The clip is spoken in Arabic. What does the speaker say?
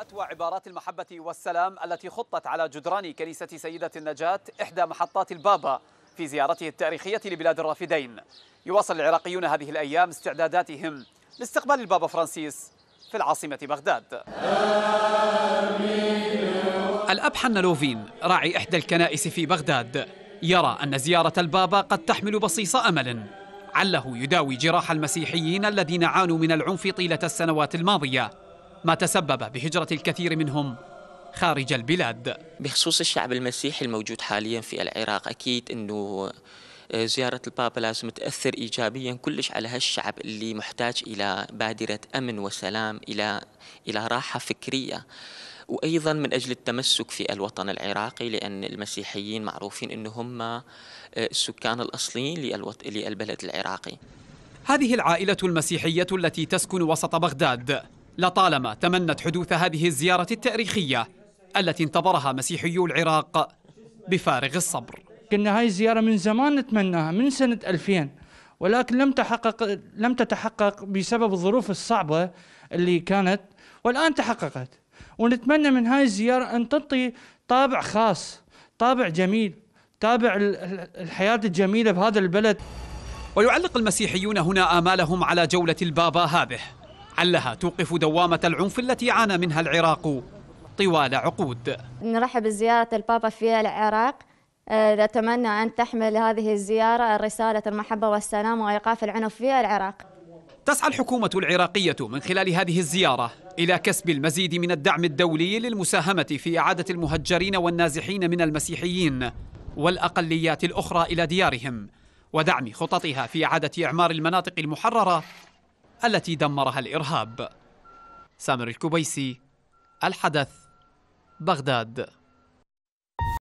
الكلمات وعبارات المحبة والسلام التي خطت على جدران كنيسة سيدة النجاة إحدى محطات البابا في زيارته التاريخية لبلاد الرافدين يواصل العراقيون هذه الأيام استعداداتهم لاستقبال البابا فرانسيس في العاصمة بغداد الأب حنلوفين راعي إحدى الكنائس في بغداد يرى أن زيارة البابا قد تحمل بصيص أمل عله يداوي جراح المسيحيين الذين عانوا من العنف طيلة السنوات الماضية ما تسبب بهجرة الكثير منهم خارج البلاد بخصوص الشعب المسيحي الموجود حاليا في العراق أكيد أنه آه، زيارة البابا لازم تأثر إيجابيا كلش على هالشعب اللي محتاج إلى بادرة أمن وسلام إلى إلى راحة فكرية وأيضا من أجل التمسك في الوطن العراقي لأن المسيحيين معروفين أنهم هم آه، السكان الأصليين للبلد العراقي هذه العائلة المسيحية التي تسكن وسط بغداد لطالما تمنت حدوث هذه الزيارة التاريخية التي انتظرها مسيحيو العراق بفارغ الصبر كنا هاي الزيارة من زمان نتمناها من سنة 2000 ولكن لم تحقق لم تتحقق بسبب الظروف الصعبة اللي كانت والآن تحققت ونتمنى من هاي الزيارة أن تعطي طابع خاص طابع جميل طابع الحياة الجميلة بهذا البلد ويعلق المسيحيون هنا آمالهم على جولة البابا هذه علها توقف دوامة العنف التي عانى منها العراق طوال عقود نرحب بزيارة البابا في العراق أتمنى آه، أن تحمل هذه الزيارة رسالة المحبة والسلام وإيقاف العنف في العراق تسعى الحكومة العراقية من خلال هذه الزيارة إلى كسب المزيد من الدعم الدولي للمساهمة في إعادة المهجرين والنازحين من المسيحيين والأقليات الأخرى إلى ديارهم ودعم خططها في إعادة إعمار المناطق المحررة التي دمرها الإرهاب سامر الكبيسي الحدث بغداد